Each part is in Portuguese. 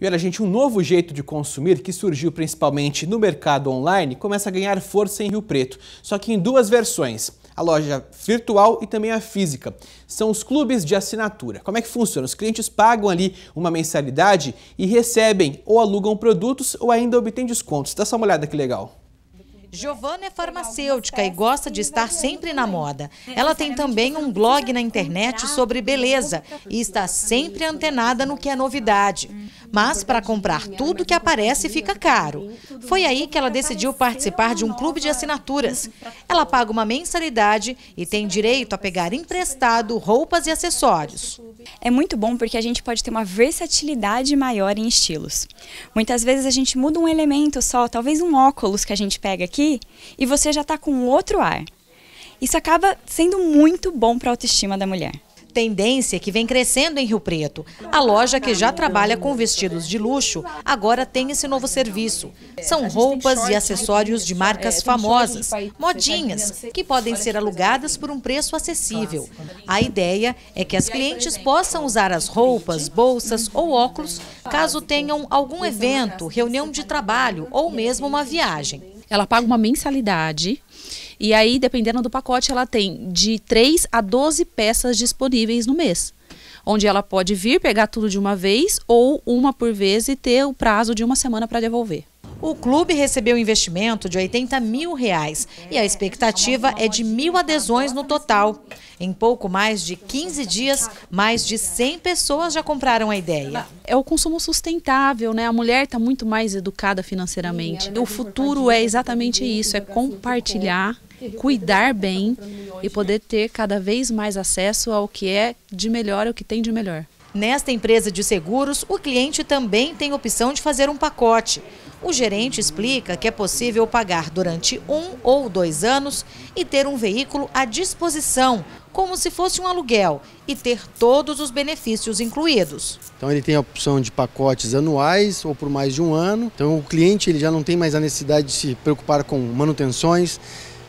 E olha, gente, um novo jeito de consumir que surgiu principalmente no mercado online começa a ganhar força em Rio Preto, só que em duas versões. A loja virtual e também a física. São os clubes de assinatura. Como é que funciona? Os clientes pagam ali uma mensalidade e recebem ou alugam produtos ou ainda obtêm descontos. Dá só uma olhada que legal. Giovanna é farmacêutica e gosta de estar sempre na moda. É, ela tem também um blog na internet sobre beleza e está sempre antenada no que é novidade. Hum, hum, Mas para comprar tudo que aparece fica caro. Foi aí que ela decidiu participar de um clube de assinaturas. Hum, ela paga uma mensalidade e tem direito a pegar emprestado roupas e acessórios. É muito bom porque a gente pode ter uma versatilidade maior em estilos. Muitas vezes a gente muda um elemento só, talvez um óculos que a gente pega aqui, e você já está com outro ar. Isso acaba sendo muito bom para a autoestima da mulher. Tendência que vem crescendo em Rio Preto. A loja que já trabalha com vestidos de luxo agora tem esse novo serviço. São roupas e né? acessórios de é, marcas famosas, modinhas, que podem ser alugadas por um preço acessível. Né? A ideia é que as clientes possam usar as roupas, bolsas uhum. ou óculos caso tenham algum evento, reunião de trabalho ou mesmo uma viagem ela paga uma mensalidade. E aí, dependendo do pacote, ela tem de 3 a 12 peças disponíveis no mês. Onde ela pode vir pegar tudo de uma vez ou uma por vez e ter o prazo de uma semana para devolver. O clube recebeu investimento de 80 mil reais e a expectativa é de mil adesões no total. Em pouco mais de 15 dias, mais de 100 pessoas já compraram a ideia. É o consumo sustentável, né? A mulher está muito mais educada financeiramente. O futuro é exatamente isso, é né, assim, compartilhar cuidar bem tá e poder né? ter cada vez mais acesso ao que é de melhor, o que tem de melhor. Nesta empresa de seguros, o cliente também tem opção de fazer um pacote. O gerente explica que é possível pagar durante um ou dois anos e ter um veículo à disposição, como se fosse um aluguel, e ter todos os benefícios incluídos. Então ele tem a opção de pacotes anuais ou por mais de um ano. Então o cliente ele já não tem mais a necessidade de se preocupar com manutenções,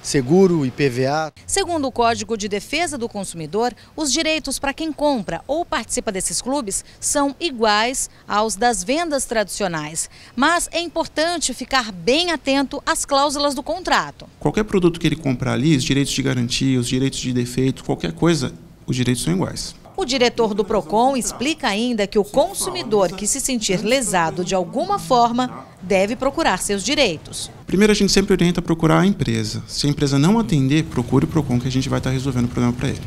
seguro, IPVA. Segundo o Código de Defesa do Consumidor, os direitos para quem compra ou participa desses clubes são iguais aos das vendas tradicionais. Mas é importante ficar bem atento às cláusulas do contrato. Qualquer produto que ele comprar ali, os direitos de garantia, os direitos de defeito, qualquer coisa, os direitos são iguais. O diretor do PROCON explica ainda que o consumidor que se sentir lesado de alguma forma deve procurar seus direitos. Primeiro, a gente sempre orienta a procurar a empresa. Se a empresa não atender, procure o PROCON, que a gente vai estar resolvendo o problema para ele.